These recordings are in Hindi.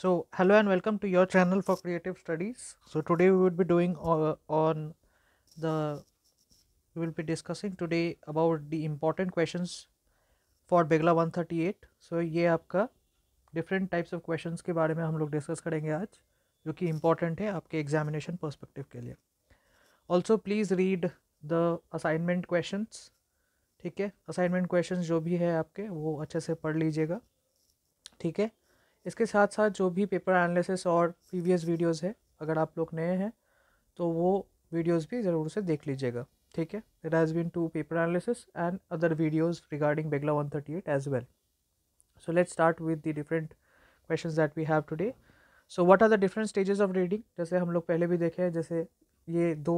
so hello and welcome to your channel for creative studies so today we will be doing uh, on the we will be discussing today about the important questions for begla 138 so ye aapka different types of questions ke bare mein hum log discuss karenge aaj jo ki important hai aapke examination perspective ke liye also please read the assignment questions ठीक है असाइनमेंट क्वेश्चंस जो भी है आपके वो अच्छे से पढ़ लीजिएगा ठीक है इसके साथ साथ जो भी पेपर एनालिसिस और प्रीवियस वीडियोस है अगर आप लोग नए हैं तो वो वीडियोस भी ज़रूर से देख लीजिएगा ठीक है there has been two paper analysis and other videos regarding BEGLA one thirty eight as well so let start with the different question that we have today so what are the different stages of reading जैसे हम लोग पहले भी देखे हैं जैसे ये दो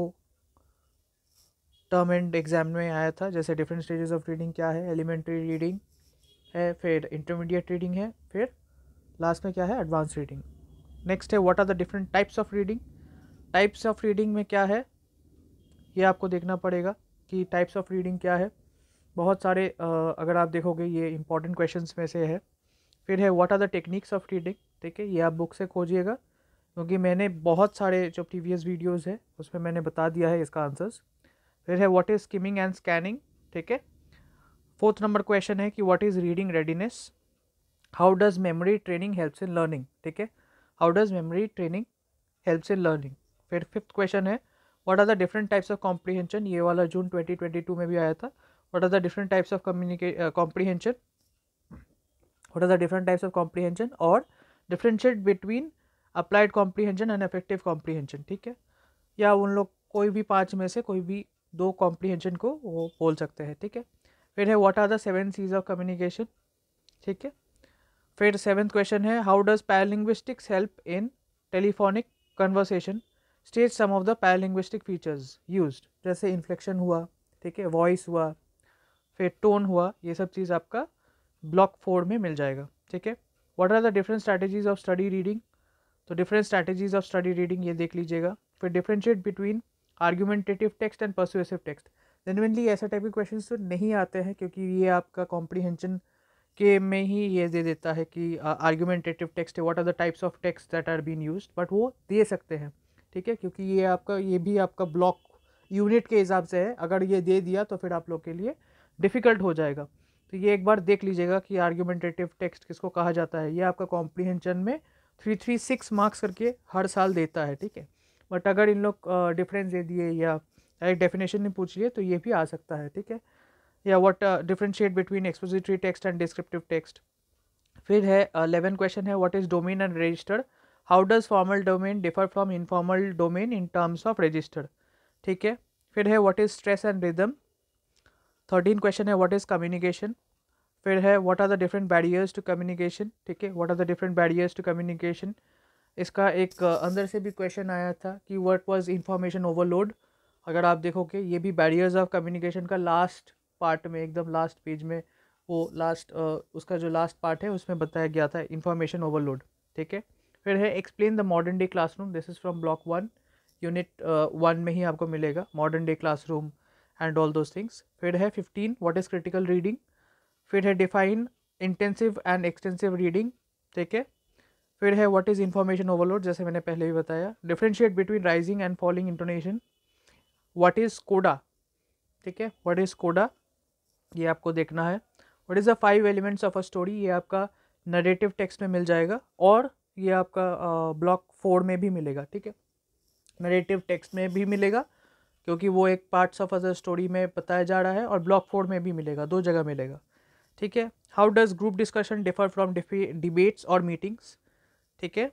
टर्म एंड एग्जाम में आया था जैसे डिफरेंट स्टेजेस ऑफ रीडिंग क्या है एलिमेंट्री रीडिंग है फिर इंटरमीडिएट रीडिंग है फिर लास्ट में क्या है एडवांस रीडिंग नेक्स्ट है what are the different types of reading types of reading में क्या है ये आपको देखना पड़ेगा कि टाइप्स ऑफ रीडिंग क्या है बहुत सारे अगर आप देखोगे ये इंपॉर्टेंट क्वेश्चन में से है फिर है what are the techniques of reading ठीक है ये आप बुक से खोजिएगा क्योंकि मैंने बहुत सारे जो प्रीवियस वीडियोस है उसमें मैंने बता दिया है इसका आंसर्स फिर है what is skimming and scanning ठीक है फोर्थ नंबर क्वेश्चन है कि what is reading readiness how does memory training helps in learning ठीक है how does memory training helps in learning फिर फिफ्थ क्वेश्चन है what are the different types of comprehension ये वाला जून ट्वेंटी ट्वेंटी टू में भी आया था what are the different types of कम्युनिके comprehension what are the different types of comprehension और differentiate between applied comprehension and effective comprehension ठीक है या उन लोग कोई भी पाँच में से कोई भी दो कॉम्प्रीहेंशन को वो बोल सकते हैं ठीक है फिर है what are the seven Cs of communication ठीक है फिर सेवेंथ क्वेश्चन है how does paralinguistics help in telephonic conversation state some of the paralinguistic features use जैसे इन्फ्लेक्शन हुआ ठीक है वॉइस हुआ फिर टोन हुआ ये सब चीज़ आपका ब्लॉक फोर में मिल जाएगा ठीक है what are the different strategies of study reading तो different strategies of study reading ये देख लीजिएगा फिर differentiate between argumentative text and persuasive text generally ऐसे टाइप के क्वेश्चन तो नहीं आते हैं क्योंकि ये आपका कॉम्प्रीहेंशन के में ही ये दे देता है कि आर्ग्यूमेंटेटिव टेक्स्ट है what are the types of text that are been use but वो दे सकते हैं ठीक है क्योंकि ये आपका ये भी आपका ब्लॉक यूनिट के हिसाब से है अगर ये दे दिया तो फिर आप लोग के लिए डिफ़िकल्ट हो जाएगा तो ये एक बार देख लीजिएगा कि आर्ग्यूमेंटेटिव टेक्स्ट किसको कहा जाता है ये आपका कॉम्प्रीहेंशन में थ्री थ्री सिक्स मार्क्स करके हर साल देता है ठीक है बट अगर इन लोग डिफरेंस दे दिए या एक डेफिनेशन नहीं पूछ लिए तो ये भी आ सकता है ठीक है या what differentiate between expository text and descriptive text फिर है अलेवन uh, क्वेश्चन है what is domain and registered how does formal domain differ from informal domain in terms of registered ठीक है फिर है what is stress and rhythm thirteen question है वट इज कम्युनिकेशन फिर है what are the different barriers to communication ठीक है what are the different barriers to communication इसका एक uh, अंदर से भी क्वेश्चन आया था कि वट वॉज इंफॉर्मेशन ओवरलोड अगर आप देखोगे ये भी बैरियर्स ऑफ कम्युनिकेशन का लास्ट पार्ट में एकदम लास्ट पेज में वो लास्ट उसका जो लास्ट पार्ट है उसमें बताया गया था इन्फॉर्मेशन ओवरलोड ठीक है फिर है explain the modern day classroom this is from block one unit one में ही आपको मिलेगा modern day classroom and all those things फिर है fifteen what is critical reading फिर है define intensive and extensive reading ठीक है फिर है वॉट इज़ इंफॉर्मेशन ओवरलोड जैसे मैंने पहले भी बताया differentiate between rising and falling intonation what is coda ठीक है वॉट इज़ कोडा ये आपको देखना है what is the five elements of a story ये आपका नरेटिव टेक्स्ट में मिल जाएगा और ये आपका ब्लॉक फोर में भी मिलेगा ठीक है नरेटिव टेक्स्ट में भी मिलेगा क्योंकि वो एक पार्ट्स ऑफ अदर स्टोरी में बताया जा रहा है और ब्लॉक फोर में भी मिलेगा दो जगह मिलेगा ठीक है how does group discussion differ from debates और मीटिंग्स ठीक है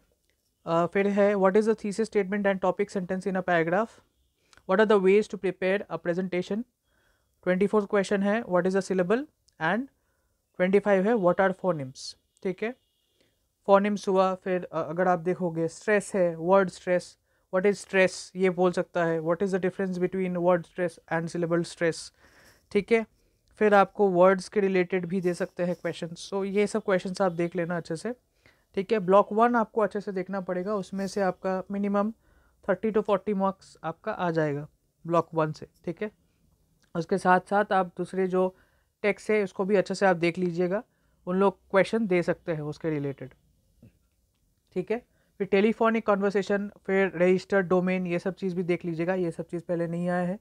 फिर है what is the thesis statement and topic sentence in a paragraph what are the ways to prepare a presentation twenty fourth question है what is the syllable and twenty five है व्हाट आर फोनिम्स ठीक है फोनिम्स हुआ फिर अगर आप देखोगे स्ट्रेस है word stress what is stress ये बोल सकता है what is the difference between word stress and syllable stress ठीक है फिर आपको वर्ड्स के रिलेटेड भी दे सकते हैं क्वेश्चन सो so, ये सब क्वेश्चन आप देख लेना अच्छे से ठीक है ब्लॉक वन आपको अच्छे से देखना पड़ेगा उसमें से आपका minimum thirty to forty marks आपका आ जाएगा ब्लॉक वन से ठीक है उसके साथ साथ आप दूसरे जो टेक्स है उसको भी अच्छे से आप देख लीजिएगा उन लोग क्वेश्चन दे सकते हैं उसके रिलेटेड ठीक है फिर टेलीफोनिक कॉन्वर्सेशन फिर रजिस्टर्ड डोमेन ये सब चीज़ भी देख लीजिएगा ये सब चीज़ पहले नहीं आया है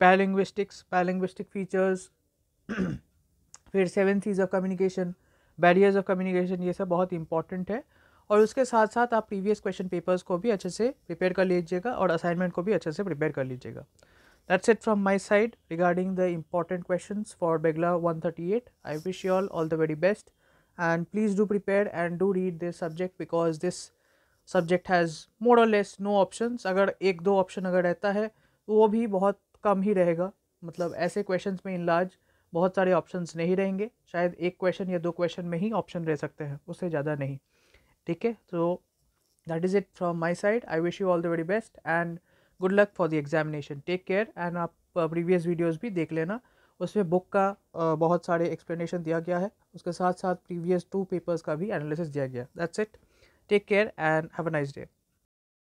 पैरलिंग्विस्टिक्स पैरलिंग्विस्टिक फीचर्स फिर seven Cs of communication barriers of communication ये सब बहुत इंपॉर्टेंट है और उसके साथ साथ आप प्रीवियस क्वेश्चन पेपर्स को भी अच्छे से प्रिपेयर कर लीजिएगा और असाइनमेंट को भी अच्छे से प्रिपेयर कर लीजिएगा That is it from my side regarding the important questions for Begla 138. I wish you all all the very best and please do prepare and do read this subject because this subject has more or less no options. If एक दो option अगर रहता है तो वो भी बहुत कम ही रहेगा मतलब ऐसे questions में इन लार्ज बहुत सारे options नहीं रहेंगे शायद एक question या दो question में ही option रह सकते हैं उससे ज़्यादा नहीं ठीक है तो that is it from my side I wish you all the very best and good luck for the examination take care and आप प्रीवियस uh, वीडियोज़ भी देख लेना उसमें बुक का uh, बहुत सारे एक्सप्लेनेशन दिया गया है उसके साथ साथ प्रीवियस टू पेपर्स का भी एनालिसिस दिया गया that's it take care and have a nice day